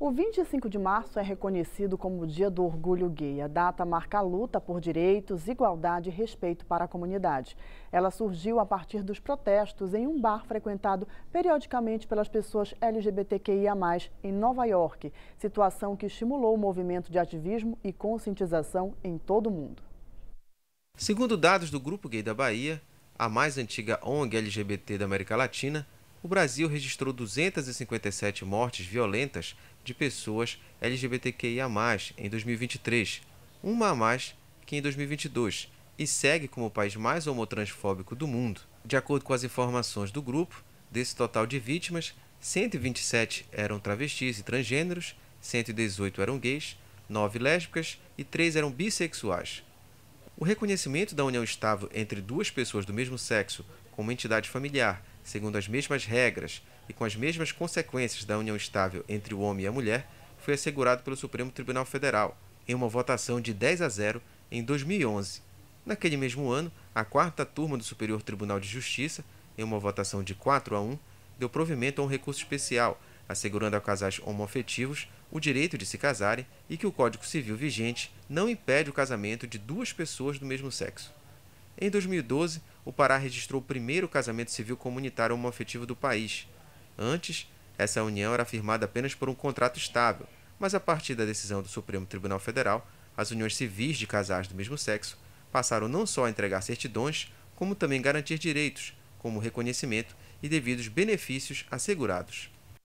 O 25 de março é reconhecido como o Dia do Orgulho Gay. A data marca a luta por direitos, igualdade e respeito para a comunidade. Ela surgiu a partir dos protestos em um bar frequentado periodicamente pelas pessoas LGBTQIA+, em Nova York, situação que estimulou o movimento de ativismo e conscientização em todo o mundo. Segundo dados do Grupo Gay da Bahia, a mais antiga ONG LGBT da América Latina, o Brasil registrou 257 mortes violentas de pessoas LGBTQIA, em 2023, uma a mais que em 2022, e segue como o país mais homotransfóbico do mundo. De acordo com as informações do grupo, desse total de vítimas, 127 eram travestis e transgêneros, 118 eram gays, 9 lésbicas e 3 eram bissexuais. O reconhecimento da união estável entre duas pessoas do mesmo sexo como entidade familiar segundo as mesmas regras e com as mesmas consequências da união estável entre o homem e a mulher, foi assegurado pelo Supremo Tribunal Federal, em uma votação de 10 a 0 em 2011. Naquele mesmo ano, a quarta turma do Superior Tribunal de Justiça, em uma votação de 4 a 1, deu provimento a um recurso especial, assegurando a casais homoafetivos o direito de se casarem e que o Código Civil vigente não impede o casamento de duas pessoas do mesmo sexo. Em 2012, o Pará registrou o primeiro casamento civil comunitário homoafetivo do país. Antes, essa união era firmada apenas por um contrato estável, mas a partir da decisão do Supremo Tribunal Federal, as uniões civis de casais do mesmo sexo passaram não só a entregar certidões, como também garantir direitos, como reconhecimento e devidos benefícios assegurados.